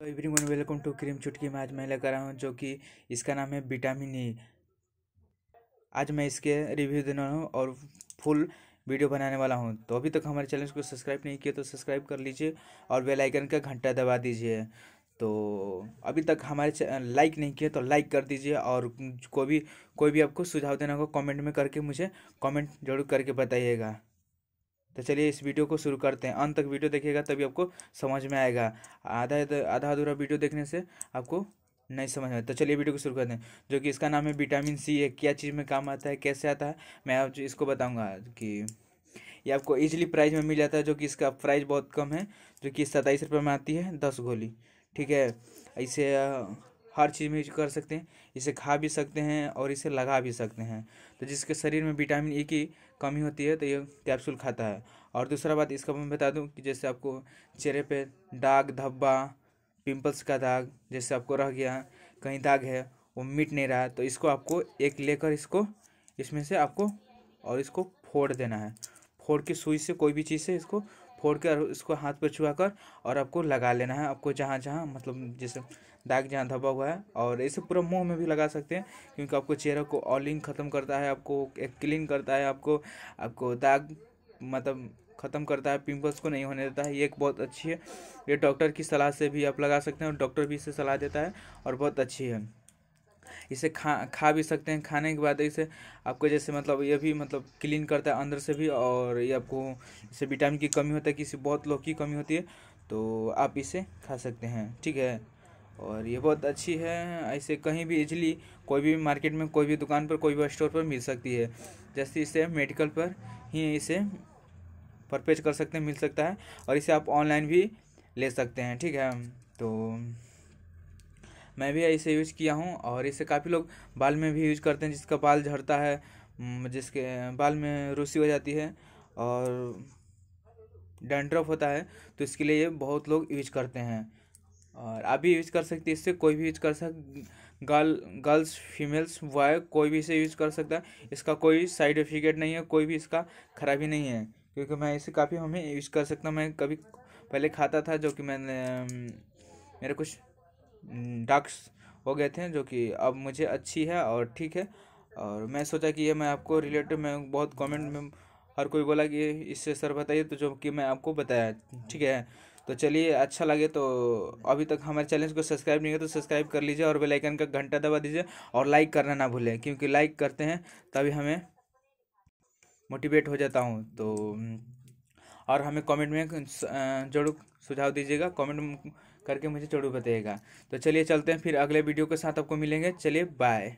तो everyone welcome to cream चुटकी में आज मैं लेकर आया हूँ जो कि इसका नाम है विटामिन ई आज मैं इसके रिव्यू देने वाला हूँ और फुल वीडियो बनाने वाला हूँ तो अभी तक हमारे चैनल को सब्सक्राइब नहीं किया तो सब्सक्राइब कर लीजिए और बेल आइकन का घंटा दबा दीजिए तो अभी तक हमारे लाइक नहीं किया तो लाइक कर दीजिए और कोई भी कोई भी आपको सुझाव देना होगा कमेंट में करके मुझे कमेंट जरूर करके बताइएगा तो चलिए इस वीडियो को शुरू करते हैं अंत तक वीडियो देखिएगा तभी आपको समझ में आएगा आधा आधा अधूरा वीडियो देखने से आपको नहीं समझ में तो चलिए वीडियो को शुरू करते हैं जो कि इसका नाम है विटामिन सी है क्या चीज़ में काम आता है कैसे आता है मैं आप इसको बताऊँगा कि ये आपको ईजिली प्राइज़ में मिल जाता है जो कि इसका प्राइस बहुत कम है जो कि सत्ताईस रुपये में आती है दस गोली ठीक है ऐसे हर चीज़ में यूज कर सकते हैं इसे खा भी सकते हैं और इसे लगा भी सकते हैं तो जिसके शरीर में विटामिन ई की कमी होती है तो ये कैप्सूल खाता है और दूसरा बात इसका मैं बता दूं कि जैसे आपको चेहरे पे दाग धब्बा पिंपल्स का दाग जैसे आपको रह गया कहीं दाग है वो मिट नहीं रहा तो इसको आपको एक लेकर इसको इसमें से आपको और इसको फोड़ देना है फोड़ के सुई से कोई भी चीज़ से इसको फोड़ कर उसको हाथ पर छुआ कर और आपको लगा लेना है आपको जहाँ जहाँ मतलब जैसे दाग जहाँ धबा हुआ है और इसे पूरा मुंह में भी लगा सकते हैं क्योंकि आपको चेहरा को ऑलिंग ख़त्म करता है आपको एक क्लीन करता है आपको आपको दाग मतलब ख़त्म करता है पिंपल्स को नहीं होने देता है ये एक बहुत अच्छी है ये डॉक्टर की सलाह से भी आप लगा सकते हैं और डॉक्टर भी इसे सलाह देता है और बहुत अच्छी है इसे खा खा भी सकते हैं खाने के बाद इसे आपको जैसे मतलब ये भी मतलब क्लीन करता है अंदर से भी और ये आपको इसे विटामिन की कमी होता है किसी बहुत लोग की कमी होती है तो आप इसे खा सकते हैं ठीक है और ये बहुत अच्छी है ऐसे कहीं भी इजली कोई भी मार्केट में कोई भी दुकान पर कोई भी स्टोर पर मिल सकती है जैसे इसे मेडिकल पर ही इसे परपेज कर सकते हैं मिल सकता है और इसे आप ऑनलाइन भी ले सकते हैं ठीक है तो मैं भी इसे यूज़ किया हूँ और इसे काफ़ी लोग बाल में भी यूज करते हैं जिसका बाल झड़ता है जिसके बाल में रूसी हो जाती है और डेंड्रफ होता है तो इसके लिए ये बहुत लोग यूज करते हैं और आप भी यूज़ कर सकते हैं इससे कोई भी यूज कर सक गर्ल गर्ल्स फीमेल्स बॉय कोई भी इसे यूज कर सकता है इसका कोई साइड इफिकेट नहीं है कोई भी इसका खराबी नहीं है क्योंकि मैं इसे काफ़ी हमें यूज कर सकता हूँ मैं कभी पहले खाता था जो कि मैंने मेरे कुछ डक्स हो गए थे जो कि अब मुझे अच्छी है और ठीक है और मैं सोचा कि ये मैं आपको रिलेटेड मैं बहुत कमेंट में हर कोई बोला कि इससे सर बताइए तो जो कि मैं आपको बताया ठीक है तो चलिए अच्छा लगे तो अभी तक हमारे चैनल को सब्सक्राइब नहीं किया तो सब्सक्राइब कर लीजिए और बेल आइकन का घंटा दबा दीजिए और लाइक करना ना भूलें क्योंकि लाइक करते हैं तभी हमें मोटिवेट हो जाता हूँ तो और हमें कमेंट में जरूर सुझाव दीजिएगा कमेंट करके मुझे जरूर बताइएगा तो चलिए चलते हैं फिर अगले वीडियो के साथ आपको मिलेंगे चलिए बाय